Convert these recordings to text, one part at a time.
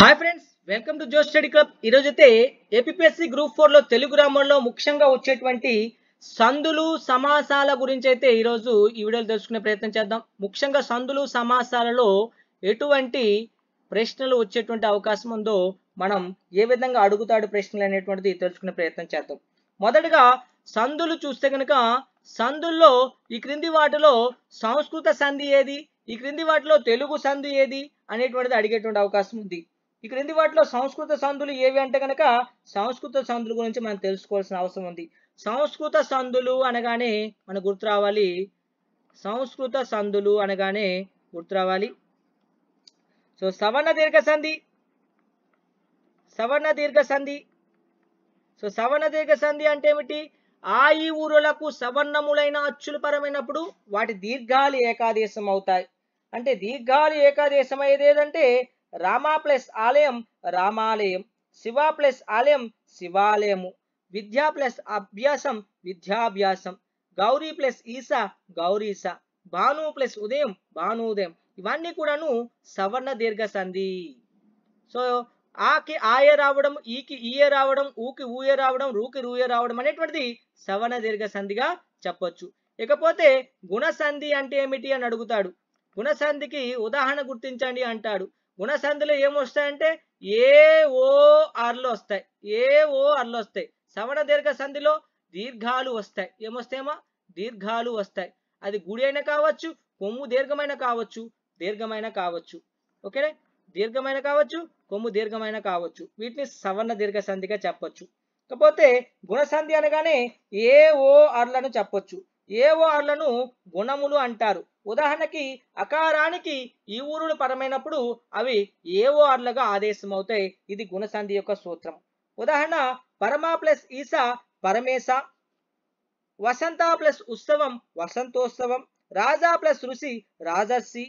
hi friends welcome to Joe's study club అయితే APSC group ఫోర్లో తెలుగు గ్రామంలో ముఖ్యంగా వచ్చేటువంటి సందులు సమాసాల గురించి అయితే ఈరోజు ఈ వీడియోలు తెలుసుకునే ప్రయత్నం చేద్దాం ముఖ్యంగా సందులు సమాసాలలో ఎటువంటి ప్రశ్నలు వచ్చేటువంటి అవకాశం ఉందో మనం ఏ విధంగా అడుగుతాడు ప్రశ్నలు అనేటువంటిది తెలుసుకునే ప్రయత్నం చేద్దాం మొదటగా సందులు చూస్తే కనుక సందుల్లో ఈ క్రింది వాటిలో సంస్కృత సంధి ఏది ఈ క్రింది వాటిలో తెలుగు సంధి ఏది అనేటువంటిది అడిగేటువంటి అవకాశం ఉంది ఈ క్రింది వాటిలో సంస్కృత సంధులు ఏవి అంటే కనుక సంస్కృత సంధుల గురించి మనం తెలుసుకోవాల్సిన అవసరం ఉంది సంస్కృత సంధులు అనగానే మనకు గుర్తు రావాలి సంస్కృత సంధులు అనగానే గుర్తు రావాలి సో సవర్ణ దీర్ఘ సంధి సవర్ణ దీర్ఘ సంధి సో సవర్ణ దీర్ఘ సంధి అంటే ఏమిటి ఆ ఈ ఊరులకు సవర్ణములైన అచ్చులు పరమైనప్పుడు వాటి దీర్ఘాలు ఏకాదేశం అవుతాయి అంటే దీర్ఘాలు ఏకాదేశం అయ్యేది ఏదంటే రామా ప్లస్ ఆలయం రామాలయం శివ ప్లస్ ఆలయం శివాలయము విద్యా ప్లస్ అభ్యాసం విద్యాభ్యాసం గౌరీ ప్లస్ ఈసా గౌరీస భాను ప్లస్ ఉదయం భానుదయం ఇవన్నీ కూడాను సవర్ణ దీర్ఘ సంధి సో ఆకి ఆయ రావడం ఈకి ఈయ రావడం ఊకి ఊయ రావడం రూకి రూయ రావడం అనేటువంటిది సవర్ణ దీర్ఘ సంధిగా చెప్పొచ్చు ఇకపోతే గుణసంధి అంటే ఏమిటి అని అడుగుతాడు గుణసంధికి ఉదాహరణ గుర్తించండి అంటాడు గుణసంధిలో ఏమొస్తాయంటే ఏ ఓ ఆర్లు వస్తాయి ఏ ఓ ఆర్లు వస్తాయి సవణ దీర్ఘ సంధిలో దీర్ఘాలు వస్తాయి ఏమొస్తాయమ్మా దీర్ఘాలు వస్తాయి అది గుడి అయినా కావచ్చు కొమ్ము దీర్ఘమైన కావచ్చు దీర్ఘమైన కావచ్చు ఓకేనా దీర్ఘమైన కావచ్చు కొమ్ము దీర్ఘమైన కావచ్చు వీటిని సవర్ణ దీర్ఘ సంధిగా చెప్పొచ్చు కాకపోతే గుణసంధి అనగానే ఏ ఓ ఆర్లను చెప్పొచ్చు ఏ వార్లను గుణములు అంటారు ఉదాహరణకి అకారానికి ఈ ఊరులు పరమైనప్పుడు అవి ఏ వార్లుగా ఆదేశమవుతాయి ఇది గుణసంధి యొక్క సూత్రం ఉదాహరణ పరమ ప్లస్ ఈస పరమేశ వసంత ప్లస్ ఉత్సవం వసంతోత్సవం రాజా ప్లస్ ఋషి రాజర్షి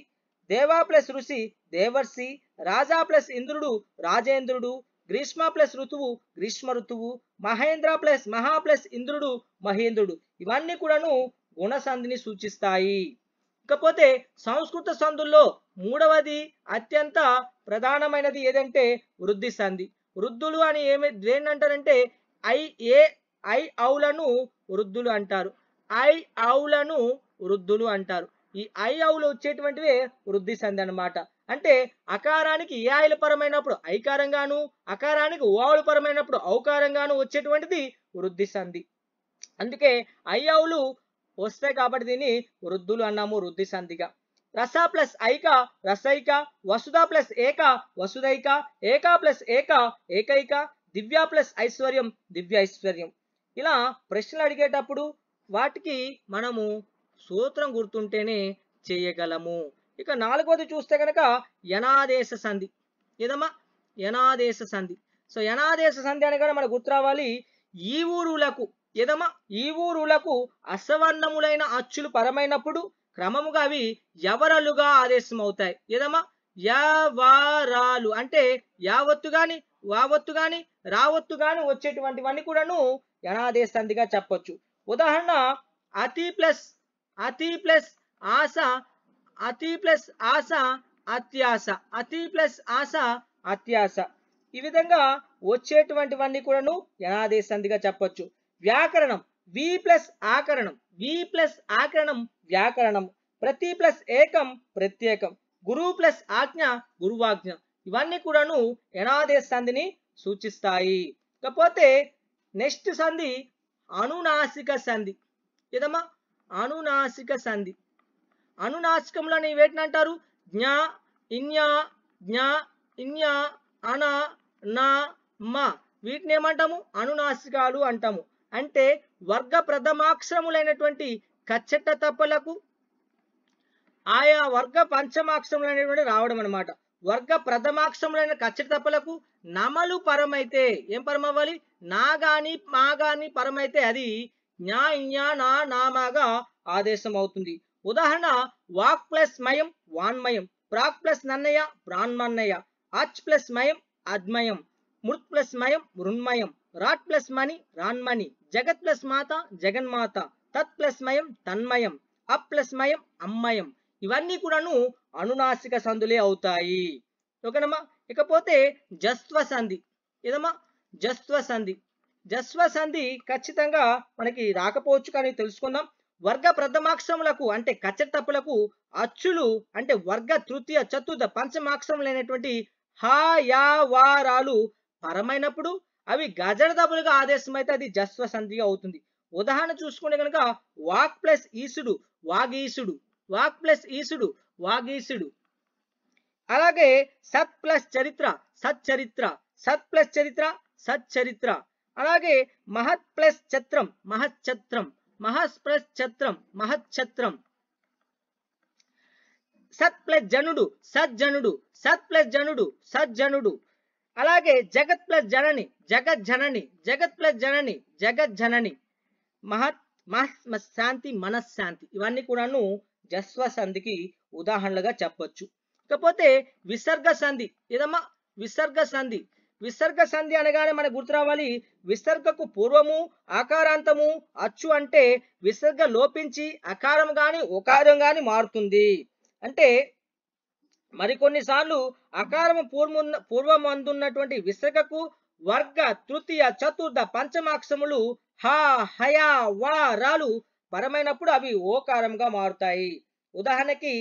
దేవా ప్లస్ ఋషి దేవర్షి రాజా ప్లస్ ఇంద్రుడు రాజేంద్రుడు గ్రీష్మ ప్లస్ ఋతువు గ్రీష్మ ఋతువు మహేంద్ర ప్లస్ మహా ప్లస్ ఇంద్రుడు మహేంద్రుడు ఇవన్నీ కూడాను గుణసంధిని సూచిస్తాయి ఇకపోతే సంస్కృత సంధుల్లో మూడవది అత్యంత ప్రధానమైనది ఏదంటే వృద్ధి సంధి వృద్ధులు అని ఏమి దేని అంటారంటే ఐ ఏ ఐ ఔలను వృద్ధులు అంటారు ఐ ఔలను వృద్ధులు అంటారు ఈ ఐ ఔలు వచ్చేటువంటివే వృద్ధి సంధి అనమాట అంటే అకారానికి ఏ ఆయుల పరమైనప్పుడు ఐకారంగాను అకారానికి ఆవుల పరమైనప్పుడు ఔకారంగాను వచ్చేటువంటిది వృద్ధి సంధి అందుకే అయ్యవులు వస్తాయి కాబట్టి దీన్ని వృద్ధులు అన్నాము వృద్ధి సంధిగా రస ప్లస్ ఐక రసైక వసుధ ప్లస్ ఏక వసుధైక ఏక ప్లస్ ఏక ఏకైక దివ్య ప్లస్ ఐశ్వర్యం దివ్య ఐశ్వర్యం ఇలా ప్రశ్నలు అడిగేటప్పుడు వాటికి మనము సూత్రం గుర్తుంటేనే చేయగలము ఇక నాలుగోది చూస్తే కనుక యనాదేశ సంధి ఏదమ్మా యనాదేశ సంధి సో యనాదేశ సంధి అనగానే మనకు గుర్తు రావాలి ఈ ఊరులకు ఎదమ ఈ ఊరులకు అసవర్ణములైన అచ్చులు పరమైనప్పుడు క్రమముగా అవి ఎవరలుగా ఆదేశమవుతాయి ఎదమ యవరాలు అంటే యావత్తు గాని వావత్తు గాని రావత్తు గాని వచ్చేటువంటివన్నీ కూడాను యణాదేశంతిగా చెప్పొచ్చు ఉదాహరణ అతి ప్లస్ అతి ప్లస్ ఆశ అతి ప్లస్ ఆశ అత్యాశ అతి ప్లస్ ఆశ అత్యాశ ఈ విధంగా వచ్చేటువంటివన్నీ కూడాను యనాదేశంతిగా చెప్పొచ్చు వ్యాకరణం వి ప్లస్ ఆకరణం వి ప్లస్ ఆకరణం వ్యాకరణం ప్రతి ప్లస్ ఏకం ప్రత్యేకం గురువు ప్లస్ ఆజ్ఞ గురువాజ్ఞ ఇవన్నీ కూడాను ఎనాదే సంధిని సూచిస్తాయి ఇకపోతే నెక్స్ట్ సంధి అనునాసిక సంధి ఏదమ్మా అనునాసిక సంధి అనునాసికంలో వేటిని అంటారు జ్ఞ ఇన్యా జ్ఞ ఇన్యా అన నా మా వీటిని ఏమంటాము అనునాసికాలు అంటాము అంటే వర్గ ప్రథమాక్షరములైనటువంటి కచ్చట తప్పలకు ఆయా వర్గ పంచమాక్షరములైనటువంటి రావడం అనమాట వర్గ ప్రథమాక్షరములైన కచ్చట తప్పలకు నమలు పరమైతే ఏం పరం అవ్వాలి నా గాని మా గాని పరమైతే అది జ్ఞా జ్ఞా నా నామాగా ఆదేశం అవుతుంది ఉదాహరణ వాక్ ప్లస్ మయం వాన్మయం ప్రాక్ ప్లస్ నన్నయ్య ప్రాణ్మన్నయ్య అచ్ ప్లస్ మయం అద్మయం మృత్ ప్లస్ మయం మృణ్మయం రాట్ ప్లస్ మణి రాన్మణి జగత్ ప్లస్ మాత జగన్మాత తత్ ప్లస్ మయం తన్మయం అప్ ప్లస్ మయం అమ్మయం ఇవన్నీ కూడాను అనునాసిక సందులే అవుతాయి ఓకేనమ్మా ఇకపోతే జస్వ సంధి ఏదమ్మా జస్వ సంధి జస్వ సంధి ఖచ్చితంగా మనకి రాకపోవచ్చు కానీ తెలుసుకుందాం వర్గ ప్రథమాక్షములకు అంటే కచ్చటప్పులకు అచ్చులు అంటే వర్గ తృతీయ చతుర్థ పంచమాక్షములైనటువంటి హాయావారాలు పరమైనప్పుడు అవి గజడ దబులుగా ఆదేశం అయితే అది జస్వ సంధిగా అవుతుంది ఉదాహరణ చూసుకుంటే కనుక వాక్ ప్లస్ ఈసుడు వాగీసుడు వాక్ ప్లస్ ఈసుడు వాగీసుడు అలాగే సత్ ప్లస్ చరిత్ర సచ్చరిత్ర సత్ ప్లస్ చరిత్ర సచ్చరిత్ర అలాగే మహత్ ప్లస్ ఛత్రం మహచ్చత్రం మహస్ ప్లస్ ఛత్రం మహచ్చత్రం సత్ ప్లస్ జనుడు సజ్జనుడు సత్ ప్లస్ జనుడు సజ్జనుడు అలాగే జగత్ ప్లస్ జనని జగత్ జనని జగత్ ప్లస్ జనని జగత్ జనని మహత్ మహత్మ శాంతి మనశ్శాంతి ఇవన్నీ కూడాను జస్వ సంధికి ఉదాహరణలుగా చెప్పొచ్చు ఇకపోతే విసర్గ సంధి ఏదమ్మా విసర్గ సంధి విసర్గ సంధి అనగానే మనకు గుర్తు రావాలి విసర్గకు పూర్వము ఆకారాంతము అచ్చు అంటే విసర్గ లోపించి అకారం గాని ఉకారం గాని మారుతుంది అంటే మరికొన్నిసార్లు అకారము పూర్వమున్న పూర్వమందున్నటువంటి విసర్గకు వర్గ తృతీయ చతుర్థ పంచమాక్షములు హ హయా వా రాలు పరమైనప్పుడు అవి ఓకారంగా మారుతాయి ఉదాహరణకి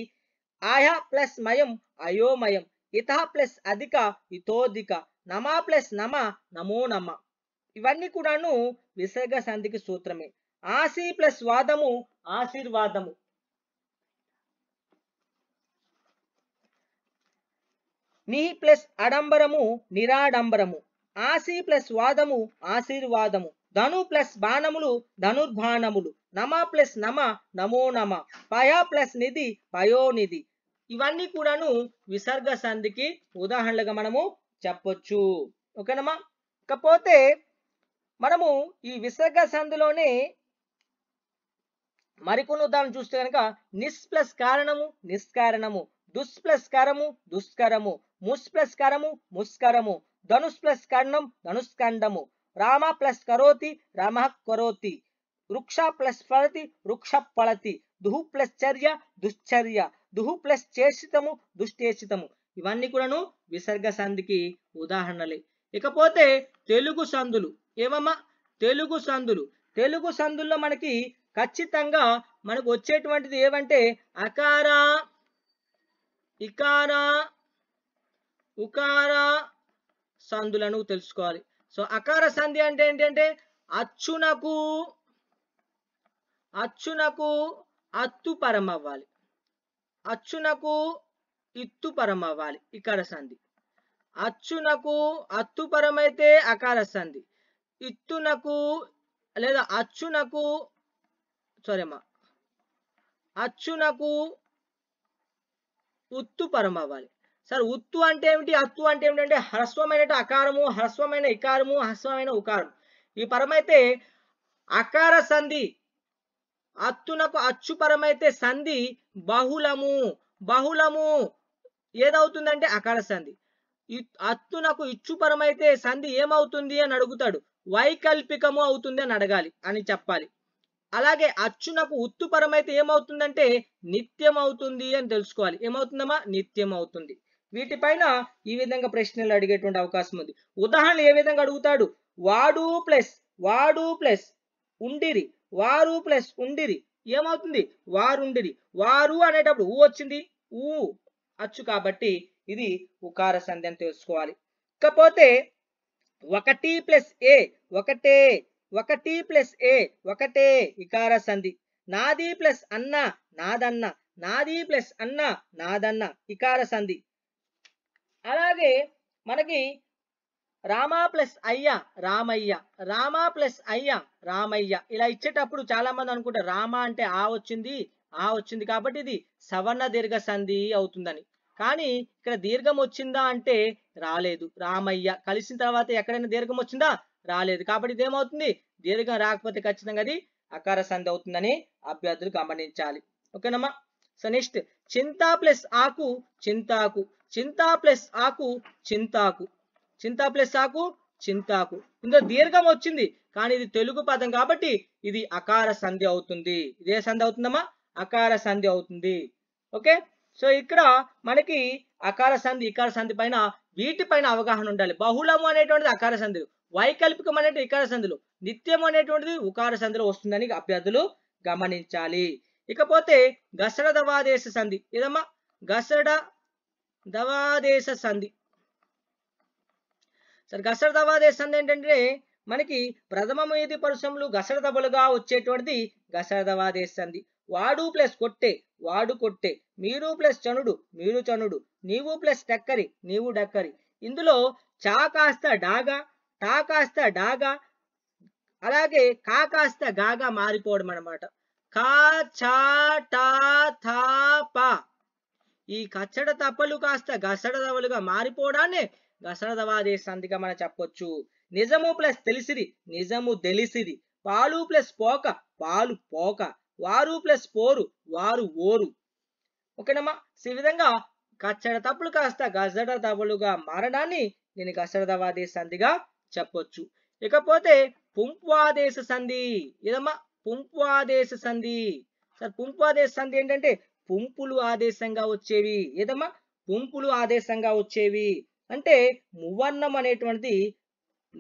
ఆయా ప్లస్ మయం అయోమయం ఇత ప్లస్ అధిక ఇతోధిక నమ ప్లస్ నమ నమో నమ ఇవన్నీ కూడాను విసర్గ సంధికి సూత్రమే ఆసి ప్లస్ వాదము ఆశీర్వాదము నీ ప్లస్ అడంబరము నిరాడంబరము ఆసి ప్లస్ వాదము ఆశీర్వాదము ధను ప్లస్ బాణములు ధనుర్బాణములు నమ ప్లస్ నమ నమో నమ పయ ప్లస్ నిధి పయోనిధి ఇవన్నీ కూడాను విసర్గ సంధికి ఉదాహరణలుగా మనము చెప్పొచ్చు ఓకేనమ్మా ఇకపోతే మనము ఈ విసర్గ సంధిలోనే మరికొన్ని ఉదాహరణ చూస్తే కనుక నిస్ ప్లస్ కారణము నిస్కారణము దుస్ ప్లస్ కరము దుష్కరము ముస్ ప్లస్ కరము ముస్కరము ధనుష్ ప్లస్ కర్ణం ధనుష్కండము రామ ప్లస్ కరోతి రమ కరోతి వృక్ష ప్లస్ ఫలతి వృక్ష ఫలతి దుహు ప్లస్ చర్య దుశ్చర్య దుహు ప్లస్ చేసితము దుష్టేసితము ఇవన్నీ కూడాను విసర్గ సంధికి ఉదాహరణలే ఇకపోతే తెలుగు సందులు ఏమమ్మా తెలుగు సందులు తెలుగు సందుల్లో మనకి ఖచ్చితంగా మనకు వచ్చేటువంటిది ఏమంటే అకారా ఇకారా ఉకార సందులను తెలుసుకోవాలి సో అకార సంధి అంటే ఏంటంటే అచ్చునకు అచ్చునకు అత్తు పరం అవ్వాలి అచ్చునకు ఇత్తు పరం అవ్వాలి ఇకార సంధి అచ్చునకు అత్తు అయితే అకార సంధి ఇత్తునకు లేదా అచ్చునకు సారీ అచ్చునకు ఉత్తు పరం అవ్వాలి సార్ ఉత్తు అంటే ఏమిటి అత్తు అంటే ఏమిటంటే హ్రస్వమైన అకారము హ్రస్వమైన ఇకారము హ్రస్వమైన ఉకారం ఈ పరమైతే అకార సంధి అత్తునకు అచ్చు పరమైతే సంధి బహుళము బహుళము ఏదవుతుందంటే అకార సంధి అత్తునకు ఇచ్చుపరమైతే సంధి ఏమవుతుంది అని అడుగుతాడు వైకల్పికము అవుతుంది అని అడగాలి అని చెప్పాలి అలాగే అచ్చునకు ఉత్తుపరమైతే ఏమవుతుందంటే నిత్యం అవుతుంది అని తెలుసుకోవాలి ఏమవుతుందమ్మా నిత్యం అవుతుంది వీటిపైన ఈ విధంగా ప్రశ్నలు అడిగేటువంటి అవకాశం ఉంది ఉదాహరణలు ఏ విధంగా అడుగుతాడు వాడు ప్లస్ వాడు ప్లస్ ఉండిరి వారు ప్లస్ ఉండిరి ఏమవుతుంది ఉండిరి వారు అనేటప్పుడు ఊ వచ్చింది ఊ అచ్చు కాబట్టి ఇది ఉకార సంధి అని తెలుసుకోవాలి ఇకపోతే ఒకటి ప్లస్ ఏ ఒకటే ఒకటి ప్లస్ ఏ ఒకటే ఇకార సంధి నాది ప్లస్ అన్న నాదన్న నాది ప్లస్ అన్న నాదన్న ఇకార సంధి అలాగే మనకి రామా ప్లస్ అయ్య రామయ్య రామా ప్లస్ అయ్య రామయ్య ఇలా ఇచ్చేటప్పుడు చాలా మంది అనుకుంటారు రామ అంటే ఆ వచ్చింది ఆ వచ్చింది కాబట్టి ఇది సవర్ణ దీర్ఘ సంధి అవుతుందని కానీ ఇక్కడ దీర్ఘం వచ్చిందా అంటే రాలేదు రామయ్య కలిసిన తర్వాత ఎక్కడైనా దీర్ఘం వచ్చిందా రాలేదు కాబట్టి ఇదేమవుతుంది దీర్ఘం రాకపోతే ఖచ్చితంగా అది అకార సంధి అవుతుందని అభ్యర్థులు గమనించాలి ఓకేనమ్మా సో నెక్స్ట్ చింతా ప్లస్ ఆకు చింతాకు చింతా ప్లస్ ఆకు చింతాకు చింతా ప్లస్ ఆకు చింతాకు ఇందులో దీర్ఘం వచ్చింది కానీ ఇది తెలుగు పదం కాబట్టి ఇది అకార సంధి అవుతుంది ఇదే సంధి అవుతుందమ్మా అకార సంధి అవుతుంది ఓకే సో ఇక్కడ మనకి అకార సంధి ఇకార సంధి పైన వీటిపైన అవగాహన ఉండాలి బహుళము అనేటువంటిది అకార సంధులు వైకల్పికం అనేటువంటి ఇకార సంధులు నిత్యం అనేటువంటిది ఉకార సంధులు వస్తుందని అభ్యర్థులు గమనించాలి ఇకపోతే గసడ దవాదేశ సంధి ఇదమ్మా గసడ దవాదేశ సంధి సరే గసడ దవాదేశ సంధి ఏంటంటే మనకి ప్రథమ మీది పరుశములు గసడదబలుగా వచ్చేటువంటిది గసడదవాదేశ సంధి వాడు ప్లస్ కొట్టే వాడు కొట్టే మీరు ప్లస్ చనుడు మీరు చనుడు నీవు ప్లస్ టెక్కరి నీవు డక్కరి ఇందులో చా కాస్త డాగా టా కాస్త డాగా అలాగే కా కాస్త గాగా మారిపోవడం అనమాట కా ఈ కచ్చడ తప్పలు కాస్త గసడ దవలుగా మారిపోవడాన్ని గసడ సంధిగా మనం చెప్పొచ్చు నిజము ప్లస్ తెలిసిది నిజము తెలిసిది పాలు ప్లస్ పోక పాలు పోక వారు ప్లస్ పోరు వారు ఓరు ఓకేనమ్మా ఈ విధంగా కచ్చడ తప్పులు కాస్త గజడ దవలుగా మారడాన్ని నేను గసడదవాదేశ సంధిగా చెప్పొచ్చు ఇకపోతే పుంప్వాదేశ సంధి ఇదమ్మా పుంపు ఆదేశ సంధి సార్ ఆదేశ సంధి ఏంటంటే పుంపులు ఆదేశంగా వచ్చేవి ఏదమ్మా పుంపులు ఆదేశంగా వచ్చేవి అంటే మువర్ణం అనేటువంటిది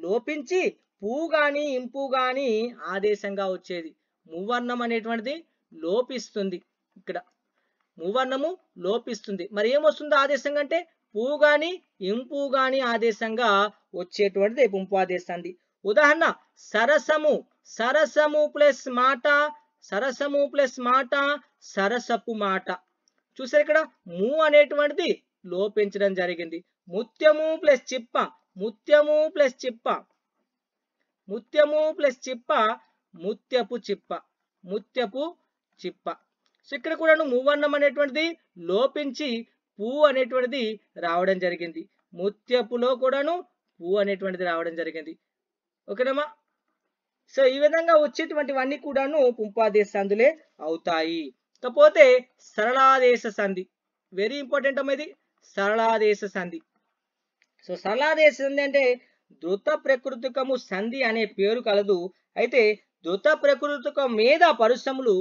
లోపించి పూ గాని ఇంపు గాని ఆదేశంగా వచ్చేది మువర్ణం అనేటువంటిది లోపిస్తుంది ఇక్కడ మువర్ణము లోపిస్తుంది మరి ఏమొస్తుంది ఆదేశంగా అంటే పూ గాని ఇంపు గాని ఆదేశంగా వచ్చేటువంటిది పుంపు ఆదేశాన్ని ఉదాహరణ సరసము సరసము ప్లస్ మాట సరసము ప్లస్ మాట సరసపు మాట చూసారు ఇక్కడ మూ అనేటువంటిది లోపించడం జరిగింది ముత్యము ప్లస్ చిప్ప ముత్యము ప్లస్ చిప్ప ముత్యము ప్లస్ చిప్ప ముత్యపు చిప్ప ముత్యపు చిప్ప సో ఇక్కడ కూడాను మువ్వన్నం అనేటువంటిది లోపించి పూ అనేటువంటిది రావడం జరిగింది ముత్యపులో కూడాను పూ అనేటువంటిది రావడం జరిగింది ఓకేనమ్మా సో ఈ విధంగా వచ్చేటువంటివన్నీ కూడాను పుంపాదేశ సంధులే అవుతాయి కాకపోతే సరళాదేశ సంధి వెరీ ఇంపార్టెంట్ అమ్మది సరళాదేశ సంధి సో సరళాదేశ సంధి అంటే ధృత ప్రకృతికము సంధి అనే పేరు కలదు అయితే ధృత ప్రకృతికం మీద పరిశ్రమలు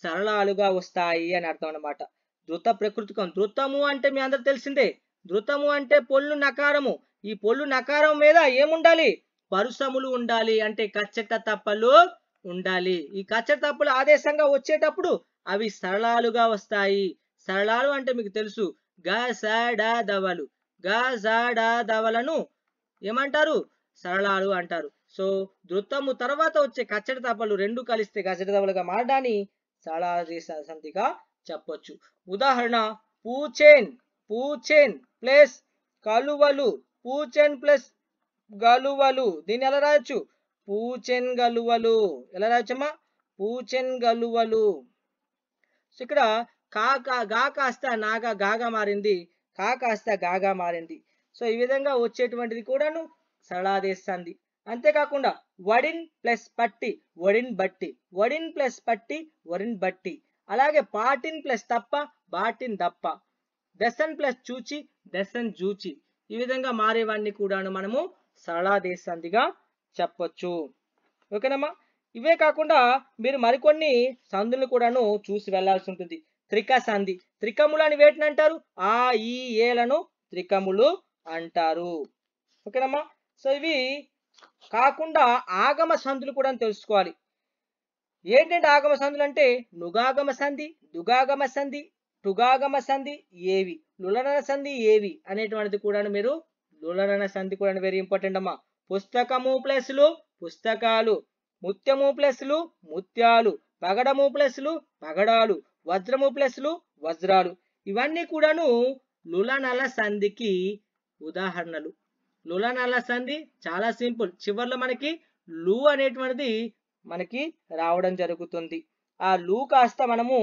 సరళాలుగా వస్తాయి అని అర్థం అనమాట ధృత ప్రకృతికం ధృతము అంటే మీ అందరు తెలిసిందే ధృతము అంటే పొల్లు నకారము ఈ పొల్లు నకారం మీద ఏముండాలి పరుసములు ఉండాలి అంటే కచ్చట తప్పలు ఉండాలి ఈ కచ్చట తప్పులు ఆదేశంగా వచ్చేటప్పుడు అవి సరళాలుగా వస్తాయి సరళాలు అంటే మీకు తెలుసు గసడదవలు గసడదవలను ఏమంటారు సరళాలు అంటారు సో దృత్తము తర్వాత వచ్చే కచ్చట తప్పలు రెండు కలిస్తే కచ్చట తప్పలుగా మారడాన్ని సరళాది సంధిగా చెప్పొచ్చు ఉదాహరణ పూచేన్ పూచేన్ ప్లస్ కలువలు పూచెన్ ప్లస్ గలువలు దీన్ని ఎలా రాయొచ్చు పూచెన్ గలువలు ఎలా రాయొచ్చమ్మా పూచెన్ గలువలు సో ఇక్కడ కాకా గా కాస్త నాగా గాగా మారింది కా కాస్త గాగా మారింది సో ఈ విధంగా వచ్చేటువంటిది కూడాను సరళాదేశంది అంతేకాకుండా వడిన్ ప్లస్ పట్టి వడిన్ బట్టి వడిన్ ప్లస్ పట్టి వరిన్ బట్టి అలాగే పాటిన్ ప్లస్ తప్ప బాటిన్ దప్ప దశన్ ప్లస్ చూచి దశన్ జూచి ఈ విధంగా మారేవాడిని కూడాను మనము సంధిగా చెప్పొచ్చు ఓకేనమ్మా ఇవే కాకుండా మీరు మరికొన్ని సంధులను కూడాను చూసి వెళ్లాల్సి ఉంటుంది త్రిక సంధి త్రికములు అని వేటిని అంటారు ఆ ఈ ఏలను త్రికములు అంటారు ఓకేనమ్మా సో ఇవి కాకుండా ఆగమ సంధులు కూడా తెలుసుకోవాలి ఏంటంటే ఆగమ సంధులు అంటే నుగాగమ సంధి దుగాగమ సంధి టుగాగమ సంధి ఏవి లులన సంధి ఏవి అనేటువంటిది కూడా మీరు దూలన సంధి కూడా వెరీ ఇంపార్టెంట్ అమ్మా పుస్తకము ప్లస్లు పుస్తకాలు ముత్యము ప్లస్లు ముత్యాలు పగడము ప్లస్లు పగడాలు వజ్రము ప్లస్లు వజ్రాలు ఇవన్నీ కూడాను లులనల సంధికి ఉదాహరణలు లులనల సంధి చాలా సింపుల్ చివరిలో మనకి లు అనేటువంటిది మనకి రావడం జరుగుతుంది ఆ లు కాస్త మనము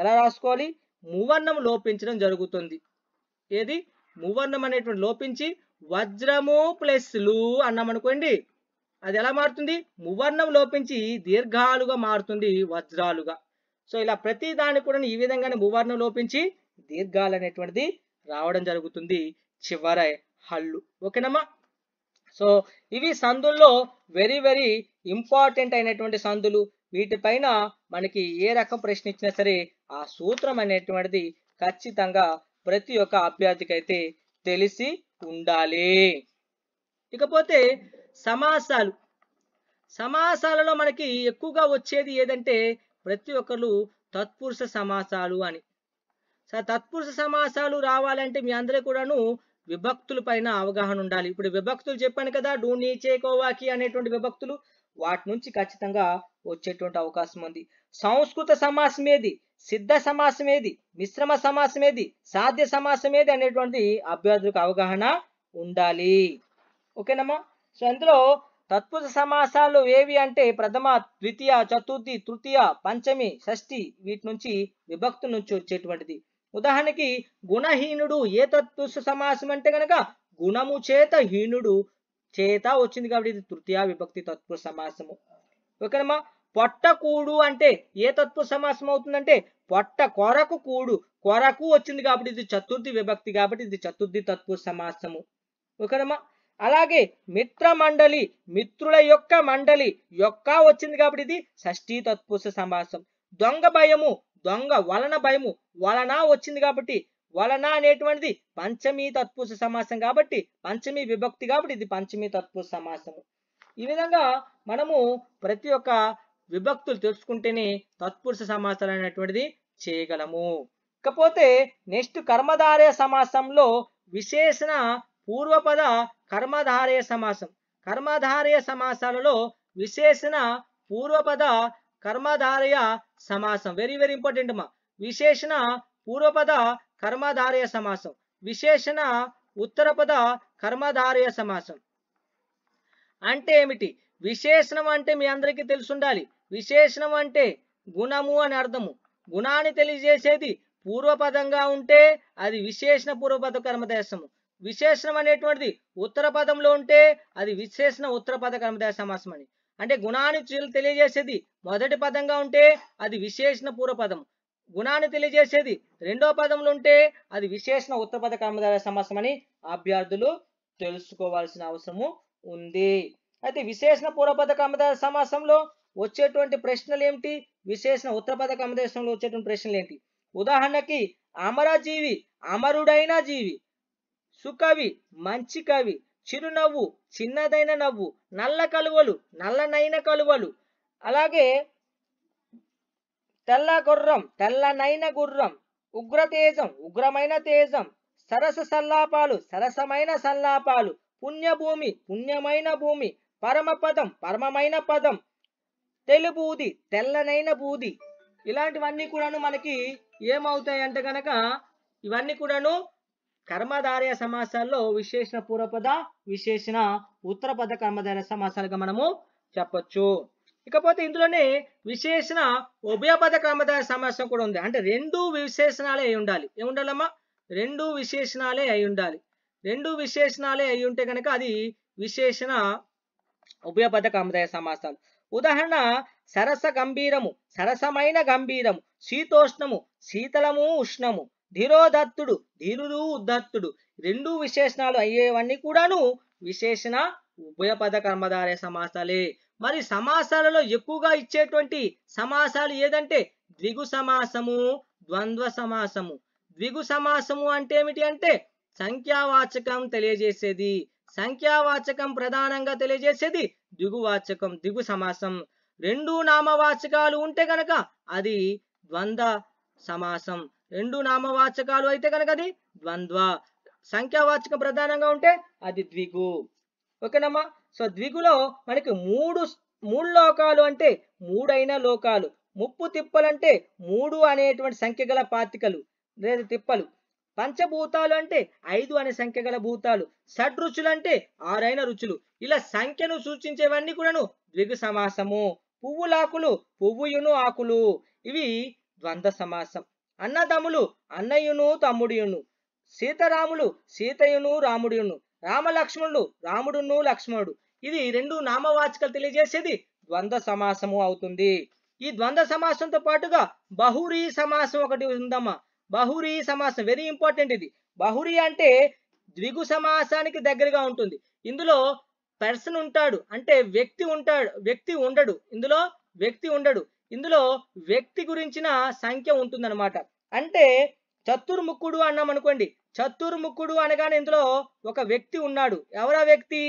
ఎలా రాసుకోవాలి మువర్ణం లోపించడం జరుగుతుంది ఏది మువర్ణం అనేటువంటి లోపించి వజ్రము ప్లస్ లు అన్నామనుకోండి అది ఎలా మారుతుంది మువర్ణం లోపించి దీర్ఘాలుగా మారుతుంది వజ్రాలుగా సో ఇలా ప్రతి దాని కూడా ఈ విధంగానే మువర్ణం లోపించి దీర్ఘాలు అనేటువంటిది రావడం జరుగుతుంది చివర హల్లు ఓకేనమ్మా సో ఇవి సందుల్లో వెరీ వెరీ ఇంపార్టెంట్ అయినటువంటి సందులు వీటిపైన మనకి ఏ రకం ప్రశ్న ఇచ్చినా సరే ఆ సూత్రం అనేటువంటిది ఖచ్చితంగా ప్రతి ఒక్క అభ్యర్థికి అయితే తెలిసి ఉండాలి ఇకపోతే సమాసాలు సమాసాలలో మనకి ఎక్కువగా వచ్చేది ఏదంటే ప్రతి ఒక్కరు తత్పురుష సమాసాలు అని తత్పురుష సమాసాలు రావాలంటే మీ అందరూ కూడాను విభక్తుల పైన అవగాహన ఉండాలి ఇప్పుడు విభక్తులు చెప్పాను కదా డూని చేకోవాకి అనేటువంటి విభక్తులు వాటి నుంచి ఖచ్చితంగా వచ్చేటువంటి అవకాశం ఉంది సంస్కృత సమాసం ఏది సిద్ధ సమాసం ఏది మిశ్రమ సమాసం ఏది సాధ్య సమాసం ఏది అనేటువంటి అభ్యర్థులకు అవగాహన ఉండాలి ఓకేనమ్మా సో అందులో తత్పురుష సమాసాలు ఏవి అంటే ప్రథమ ద్వితీయ చతుర్థి తృతీయ పంచమి షష్ఠి వీటి నుంచి విభక్తి నుంచి వచ్చేటువంటిది ఉదాహరణకి గుణహీనుడు ఏ తత్పురుష సమాసం అంటే గనక గుణము చేత హీనుడు చేత వచ్చింది కాబట్టి ఇది తృతీయ విభక్తి తత్పురుష సమాసము ఓకేనమ్మా పొట్ట కూడు అంటే ఏ తత్వ సమాసం అవుతుందంటే పొట్ట కొరకు కూడు కొరకు వచ్చింది కాబట్టి ఇది చతుర్థి విభక్తి కాబట్టి ఇది చతుర్థి తత్వ సమాసము ఓకేనమ్మా అలాగే మిత్ర మండలి మిత్రుల యొక్క మండలి యొక్క వచ్చింది కాబట్టి ఇది షష్ఠీ తత్పుష సమాసం దొంగ భయము దొంగ వలన భయము వలన వచ్చింది కాబట్టి వలన అనేటువంటిది పంచమీ తత్పుష సమాసం కాబట్టి పంచమీ విభక్తి కాబట్టి ఇది పంచమీ తత్పుష సమాసము ఈ విధంగా మనము ప్రతి ఒక్క విభక్తులు తెలుసుకుంటేనే తత్పురుష సమాసాలు అనేటువంటిది చేయగలము ఇకపోతే నెక్స్ట్ కర్మధారయ సమాసంలో విశేషణ పూర్వపద కర్మధారయ సమాసం కర్మధారయ సమాసాలలో విశేషణ పూర్వపద కర్మధారయ సమాసం వెరీ వెరీ ఇంపార్టెంట్ మా విశేషణ పూర్వపద కర్మధారయ సమాసం విశేషణ ఉత్తరపద కర్మధారయ సమాసం అంటే ఏమిటి విశేషణం అంటే మీ అందరికీ తెలుసుండాలి విశేషణం అంటే గుణము అని అర్థము గుణాన్ని తెలియజేసేది పూర్వపదంగా ఉంటే అది విశేషణ పూర్వపద కర్మదేశము విశేషణం అనేటువంటిది ఉత్తర పదంలో ఉంటే అది విశేషణ ఉత్తర పద కర్మదేశ సమాసం అని అంటే గుణాన్ని తెలియజేసేది మొదటి పదంగా ఉంటే అది విశేషణ పూర్వపదం గుణాన్ని తెలియజేసేది రెండో పదంలో ఉంటే అది విశేషణ ఉత్తర పద కర్మదేశ సమాసం అని అభ్యర్థులు తెలుసుకోవాల్సిన అవసరము ఉంది అయితే విశేషణ పూర్వపద కమద సమాసంలో వచ్చేటువంటి ప్రశ్నలు ఏమిటి విశేషణ ఉత్తరపద కమదేశంలో వచ్చేటువంటి ప్రశ్నలు ఏంటి ఉదాహరణకి అమరజీవి అమరుడైన జీవి సుకవి మంచి కవి చిరునవ్వు చిన్నదైన నవ్వు నల్ల కలువలు నల్లనైన కలువలు అలాగే తెల్ల గుర్రం తెల్లనైన గుర్రం ఉగ్ర తేజం ఉగ్రమైన తేజం సరస సల్లాపాలు సరసమైన సల్లాపాలు పుణ్యభూమి పుణ్యమైన భూమి పరమపదం పరమమైన పదం తెలుబూది తెల్లనైన బూది ఇలాంటివన్నీ కూడాను మనకి ఏమవుతాయి అంటే కనుక ఇవన్నీ కూడాను కర్మధారయ సమాసాల్లో విశేషణ పూర్వపద విశేషణ ఉత్తరపద కర్మధార్య సమాసాలుగా మనము చెప్పచ్చు ఇకపోతే ఇందులోనే విశేషణ ఉభయపద కర్మధారయ సమాసం కూడా ఉంది అంటే రెండు విశేషణాలే అయి ఉండాలి ఏముండాలమ్మా రెండు విశేషణాలే అయి ఉండాలి రెండు విశేషణాలే అయి ఉంటే కనుక అది విశేషణ ఉభయపద కమదయ సమాసాలు ఉదాహరణ సరస గంభీరము సరసమైన గంభీరము శీతోష్ణము శీతలము ఉష్ణము ధిరోధత్తుడు ధీరుడు ఉద్ధత్తుడు రెండు విశేషణాలు అయ్యేవన్నీ కూడాను విశేషణ ఉభయపద కర్మధారే సమాసాలే మరి సమాసాలలో ఎక్కువగా ఇచ్చేటువంటి సమాసాలు ఏదంటే ద్విగు సమాసము ద్వంద్వ సమాసము ద్విగు సమాసము అంటే ఏమిటి అంటే సంఖ్యావాచకం తెలియజేసేది సంఖ్యావాచకం ప్రధానంగా తెలియజేసేది దిగువాచకం దిగు సమాసం రెండు నామవాచకాలు ఉంటే గనక అది ద్వంద్వ సమాసం రెండు నామవాచకాలు అయితే కనుక అది ద్వంద్వ సంఖ్యావాచకం ప్రధానంగా ఉంటే అది ద్విగు ఓకేనమ్మా సో ద్విగులో మనకి మూడు మూడు లోకాలు అంటే మూడైన లోకాలు ముప్పు తిప్పలంటే మూడు అనేటువంటి సంఖ్య గల పాతికలు లేదా తిప్పలు పంచభూతాలు అంటే ఐదు అనే సంఖ్య గల భూతాలు షడ్రుచులు అంటే ఆరైన రుచులు ఇలా సంఖ్యను సూచించేవన్నీ కూడాను ద్విగు సమాసము పువ్వులాకులు పువ్వుయును ఆకులు ఇవి ద్వంద్వ సమాసం అన్నదమ్ములు అన్నయ్యును తమ్ముడియును సీతరాములు సీతయును రాముడియును రామలక్ష్మణులు రాముడును లక్ష్మణుడు ఇది రెండు నామవాచకాలు తెలియజేసేది ద్వంద్వ సమాసము అవుతుంది ఈ ద్వంద్వ సమాసంతో పాటుగా బహురీ సమాసం ఒకటి ఉందమ్మా బహురీ సమాసం వెరీ ఇంపార్టెంట్ ఇది బహురీ అంటే ద్విగు సమాసానికి దగ్గరగా ఉంటుంది ఇందులో పర్సన్ ఉంటాడు అంటే వ్యక్తి ఉంటాడు వ్యక్తి ఉండడు ఇందులో వ్యక్తి ఉండడు ఇందులో వ్యక్తి గురించిన సంఖ్య ఉంటుందన్నమాట అంటే చతుర్ముఖుడు అన్నాం అనుకోండి చతుర్ముఖుడు అనగానే ఇందులో ఒక వ్యక్తి ఉన్నాడు ఎవరా వ్యక్తి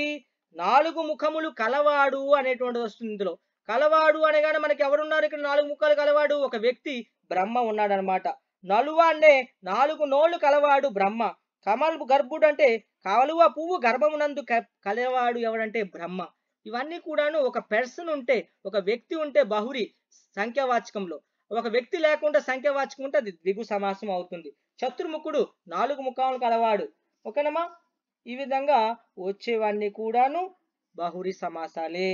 నాలుగు ముఖములు కలవాడు అనేటువంటిది వస్తుంది ఇందులో కలవాడు అనగానే మనకి ఎవరున్నారు ఇక్కడ నాలుగు ముఖాలు కలవాడు ఒక వ్యక్తి బ్రహ్మ ఉన్నాడనమాట నలువ అంటే నాలుగు నోళ్లు కలవాడు బ్రహ్మ కమలు గర్భుడు అంటే కలువ పువ్వు గర్భమునందు కలవాడు ఎవడంటే బ్రహ్మ ఇవన్నీ కూడాను ఒక పెర్సన్ ఉంటే ఒక వ్యక్తి ఉంటే బహురి సంఖ్యావాచకంలో ఒక వ్యక్తి లేకుండా సంఖ్యావాచకం ఉంటే అది దిగు సమాసం అవుతుంది చతుర్ముఖుడు నాలుగు ముఖాలు కలవాడు ఓకేనమ్మా ఈ విధంగా వచ్చేవన్నీ కూడాను బహురి సమాసాలే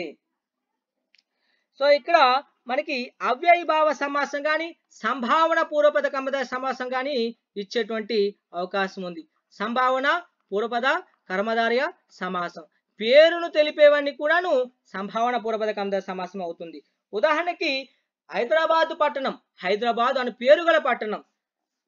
సో ఇక్కడ మనకి అవ్యయభావ సమాసం కానీ సంభావన పూర్వపద కర్మద సమాసం కానీ ఇచ్చేటువంటి అవకాశం ఉంది సంభావన పూర్వపద కర్మదార్య సమాసం పేరును తెలిపేవన్నీ కూడాను సంభావన పూర్వపద కర్మద సమాసం అవుతుంది ఉదాహరణకి హైదరాబాద్ పట్టణం హైదరాబాద్ అని పేరు గల పట్టణం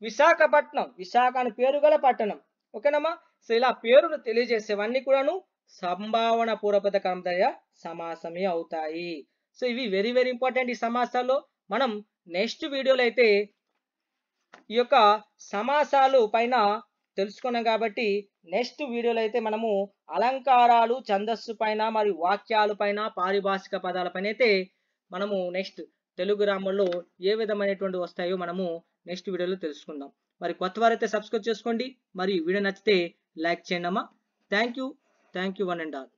విశాఖపట్నం విశాఖ అని పేరు గల పట్టణం ఓకేనమ్మా సో ఇలా పేరును తెలియజేసేవన్నీ కూడాను సంభావన పూర్వపద కర్మదార్య సమాసమే అవుతాయి సో ఇవి వెరీ వెరీ ఇంపార్టెంట్ ఈ సమాసాల్లో మనం నెక్స్ట్ వీడియోలో అయితే ఈ యొక్క సమాసాలు పైన తెలుసుకున్నాం కాబట్టి నెక్స్ట్ వీడియోలో అయితే మనము అలంకారాలు ఛందస్సు పైన మరియు వాక్యాలు పైన పారిభాషిక పదాలపైన అయితే మనము నెక్స్ట్ తెలుగు రామంలో ఏ విధమైనటువంటి వస్తాయో మనము నెక్స్ట్ వీడియోలో తెలుసుకుందాం మరి కొత్త వారైతే సబ్స్క్రైబ్ చేసుకోండి మరి వీడియో నచ్చితే లైక్ చేయండి అమ్మా thank you thank you one and all